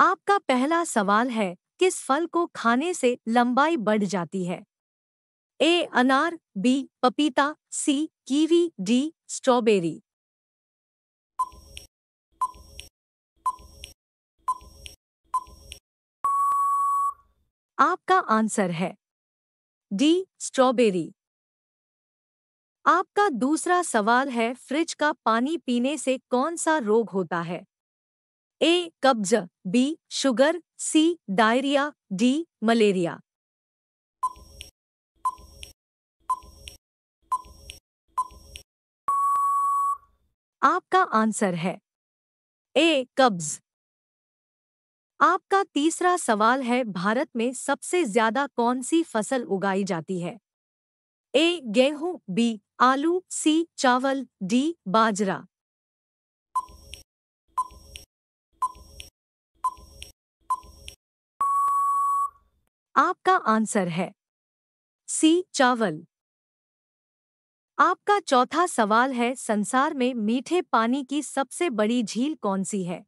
आपका पहला सवाल है किस फल को खाने से लंबाई बढ़ जाती है ए अनार बी पपीता सी कीवी डी स्ट्रॉबेरी आपका आंसर है डी स्ट्रॉबेरी आपका दूसरा सवाल है फ्रिज का पानी पीने से कौन सा रोग होता है ए कब्ज B sugar C diarrhoea D malaria आपका आंसर है ए कब्ज आपका तीसरा सवाल है भारत में सबसे ज्यादा कौन सी फसल उगाई जाती है ए गेहूं बी आलू सी चावल डी बाजरा आपका आंसर है सी चावल आपका चौथा सवाल है संसार में मीठे पानी की सबसे बड़ी झील कौन सी है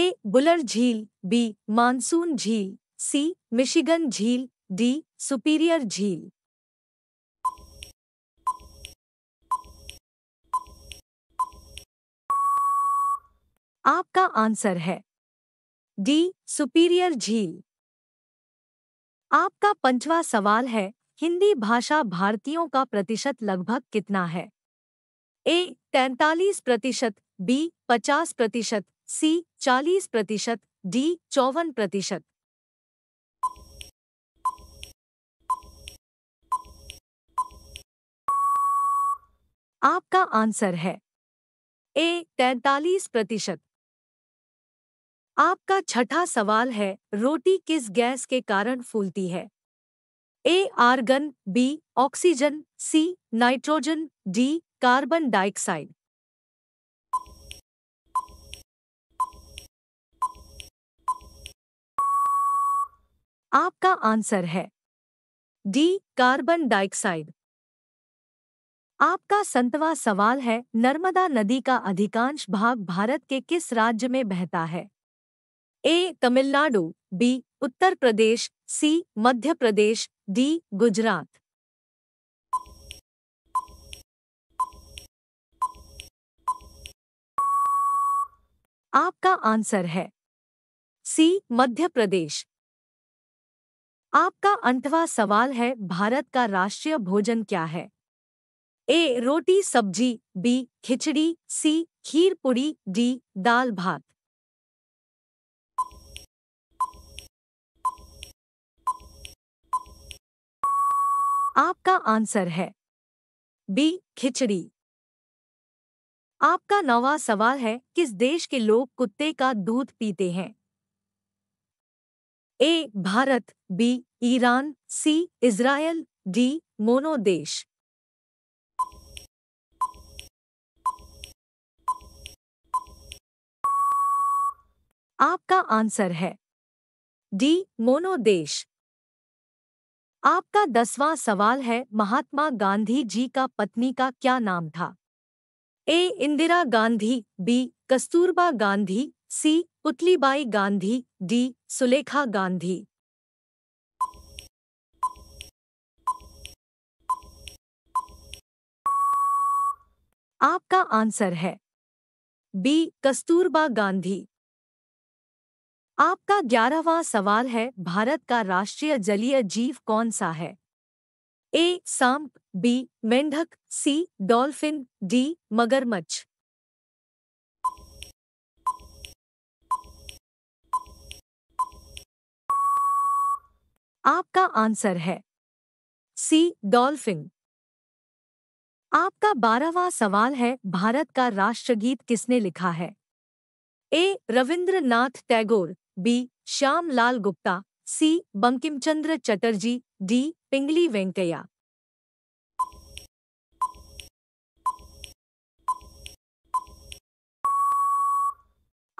ए बुलर झील बी मानसून झील सी मिशिगन झील डी सुपीरियर झील आपका आंसर है डी सुपीरियर झील आपका पंचवा सवाल है हिंदी भाषा भारतीयों का प्रतिशत लगभग कितना है ए तैतालीस प्रतिशत बी पचास प्रतिशत सी चालीस प्रतिशत डी चौवन प्रतिशत आपका आंसर है ए तैतालीस प्रतिशत आपका छठा सवाल है रोटी किस गैस के कारण फूलती है A argon B oxygen C nitrogen D carbon dioxide आपका आंसर है डी कार्बन डाइऑक्साइड आपका संतवा सवाल है नर्मदा नदी का अधिकांश भाग भारत के किस राज्य में बहता है A Tamil Nadu B Uttar Pradesh C Madhya Pradesh D Gujarat आपका आंसर है सी मध्य प्रदेश आपका अंतवा सवाल है भारत का राष्ट्रीय भोजन क्या है ए रोटी सब्जी बी खिचड़ी सी खीर पूड़ी डी दाल भात आपका आंसर है बी खिचड़ी आपका नवा सवाल है किस देश के लोग कुत्ते का दूध पीते हैं A Bharat B Iran C Israel D मोनो देश आपका आंसर है डी मोनो देश आपका दसवां सवाल है महात्मा गांधी जी का पत्नी का क्या नाम था A Indira Gandhi B Kasturba Gandhi C Putlibai Gandhi D Sulekha Gandhi आपका आंसर है बी कस्तूरबा गांधी आपका ग्यारहवा सवाल है भारत का राष्ट्रीय जलीय जीव कौन सा है ए सांप बी मेंढक सी डॉल्फिन डी मगरमच्छ आपका आंसर है सी डॉल्फिन आपका बारहवा सवाल है भारत का राष्ट्रगीत किसने लिखा है A Rabindranath Tagore B Shyam Lal Gupta C Bankimchandra Chatterjee D Pingali Venkaiah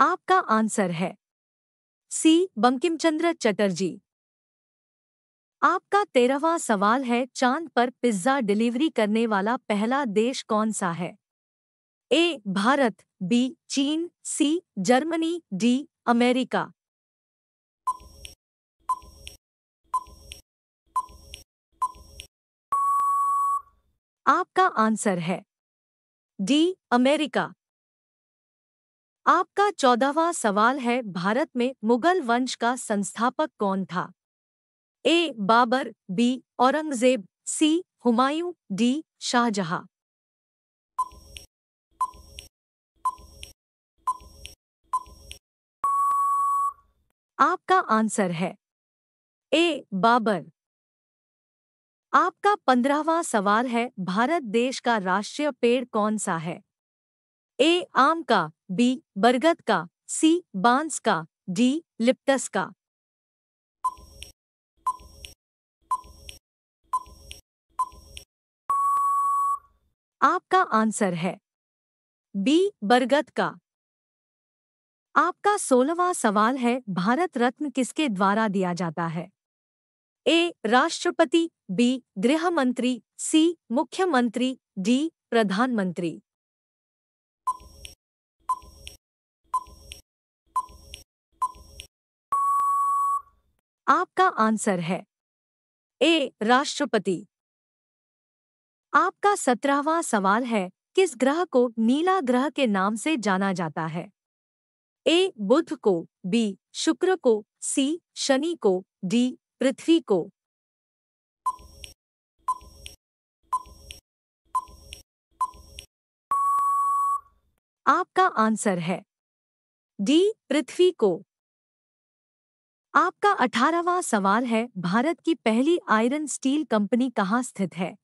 आपका आंसर है सी बंकिमचंद्र चटर्जी आपका तेरहवा सवाल है चांद पर पिज्जा डिलीवरी करने वाला पहला देश कौन सा है ए भारत बी चीन सी जर्मनी डी अमेरिका आपका आंसर है डी अमेरिका आपका चौदहवा सवाल है भारत में मुगल वंश का संस्थापक कौन था A Babur B Aurangzeb C Humayun D Shahjahan आपका आंसर है ए बाबर आपका पंद्रहवा सवाल है भारत देश का राष्ट्रीय पेड़ कौन सा है ए आम का बी बरगद का सी बांस का डी लिप्टस का आपका आंसर है बी बरगद का आपका सोलहवा सवाल है भारत रत्न किसके द्वारा दिया जाता है ए राष्ट्रपति बी गृह मंत्री सी मुख्यमंत्री डी प्रधानमंत्री आपका आंसर है ए राष्ट्रपति आपका सत्रहवा सवाल है किस ग्रह को नीला ग्रह के नाम से जाना जाता है ए बुध को बी शुक्र को सी शनि को डी पृथ्वी को आपका आंसर है डी पृथ्वी को आपका अठारहवा सवाल है भारत की पहली आयरन स्टील कंपनी कहाँ स्थित है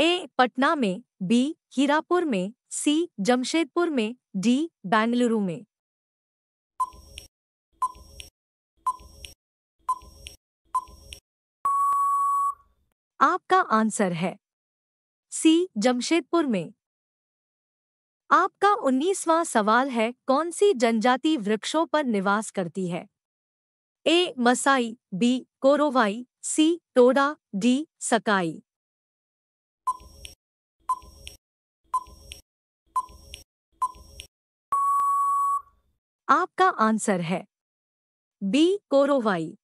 ए पटना में बी हीरापुर में सी जमशेदपुर में डी बेंगलुरु में आपका आंसर है सी जमशेदपुर में आपका उन्नीसवां सवाल है कौन सी जनजाति वृक्षों पर निवास करती है A Maasai B Korowai C Toda D Sakai आपका आंसर है बी कोरोवाई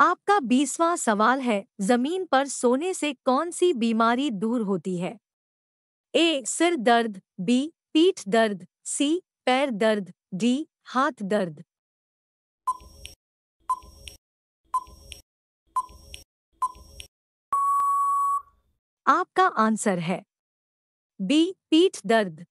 आपका बीसवां सवाल है जमीन पर सोने से कौन सी बीमारी दूर होती है ए सिर दर्द बी पीठ दर्द सी पैर दर्द डी हाथ दर्द आपका आंसर है बी पीठ दर्द